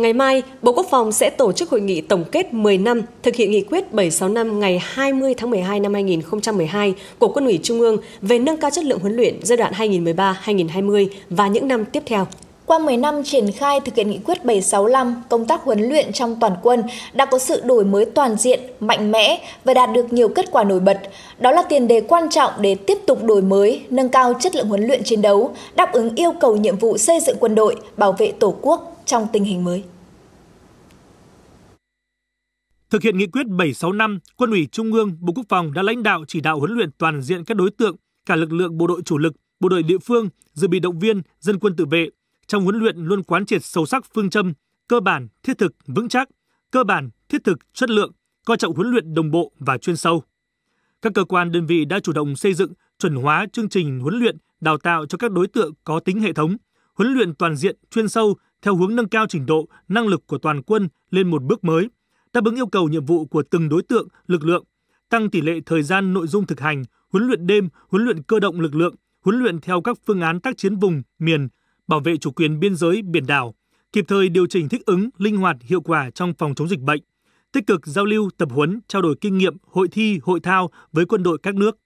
Ngày mai, Bộ Quốc phòng sẽ tổ chức hội nghị tổng kết 10 năm thực hiện nghị quyết 765 ngày 20 tháng 12 năm 2012 của Quân ủy Trung ương về nâng cao chất lượng huấn luyện giai đoạn 2013-2020 và những năm tiếp theo. Qua 10 năm triển khai thực hiện nghị quyết 765, công tác huấn luyện trong toàn quân đã có sự đổi mới toàn diện, mạnh mẽ và đạt được nhiều kết quả nổi bật. Đó là tiền đề quan trọng để tiếp tục đổi mới, nâng cao chất lượng huấn luyện chiến đấu, đáp ứng yêu cầu nhiệm vụ xây dựng quân đội, bảo vệ Tổ quốc trong tình hình mới. Thực hiện nghị quyết 765, Quân ủy Trung ương, Bộ Quốc phòng đã lãnh đạo chỉ đạo huấn luyện toàn diện các đối tượng, cả lực lượng bộ đội chủ lực, bộ đội địa phương, dự bị động viên, dân quân tự vệ, trong huấn luyện luôn quán triệt sâu sắc phương châm cơ bản, thiết thực, vững chắc, cơ bản, thiết thực, chất lượng, coi trọng huấn luyện đồng bộ và chuyên sâu. Các cơ quan đơn vị đã chủ động xây dựng, chuẩn hóa chương trình huấn luyện, đào tạo cho các đối tượng có tính hệ thống, huấn luyện toàn diện, chuyên sâu theo hướng nâng cao trình độ, năng lực của toàn quân lên một bước mới, đáp ứng yêu cầu nhiệm vụ của từng đối tượng, lực lượng, tăng tỷ lệ thời gian nội dung thực hành, huấn luyện đêm, huấn luyện cơ động lực lượng, huấn luyện theo các phương án tác chiến vùng, miền, bảo vệ chủ quyền biên giới biển đảo, kịp thời điều chỉnh thích ứng, linh hoạt, hiệu quả trong phòng chống dịch bệnh, tích cực giao lưu, tập huấn, trao đổi kinh nghiệm, hội thi, hội thao với quân đội các nước.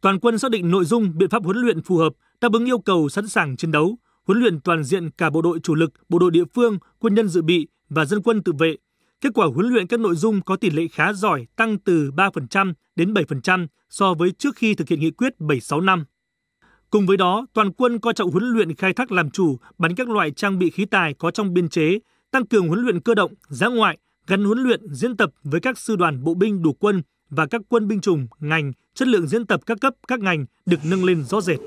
Toàn quân xác định nội dung, biện pháp huấn luyện phù hợp, đáp ứng yêu cầu sẵn sàng chiến đấu, huấn luyện toàn diện cả bộ đội chủ lực, bộ đội địa phương, quân nhân dự bị và dân quân tự vệ. Kết quả huấn luyện các nội dung có tỷ lệ khá giỏi, tăng từ 3% đến 7% so với trước khi thực hiện nghị quyết 76 năm. Cùng với đó, toàn quân coi trọng huấn luyện khai thác làm chủ, bắn các loại trang bị khí tài có trong biên chế, tăng cường huấn luyện cơ động, giã ngoại, gắn huấn luyện diễn tập với các sư đoàn bộ binh đủ quân và các quân binh chủng, ngành, chất lượng diễn tập các cấp các ngành được nâng lên rõ rệt.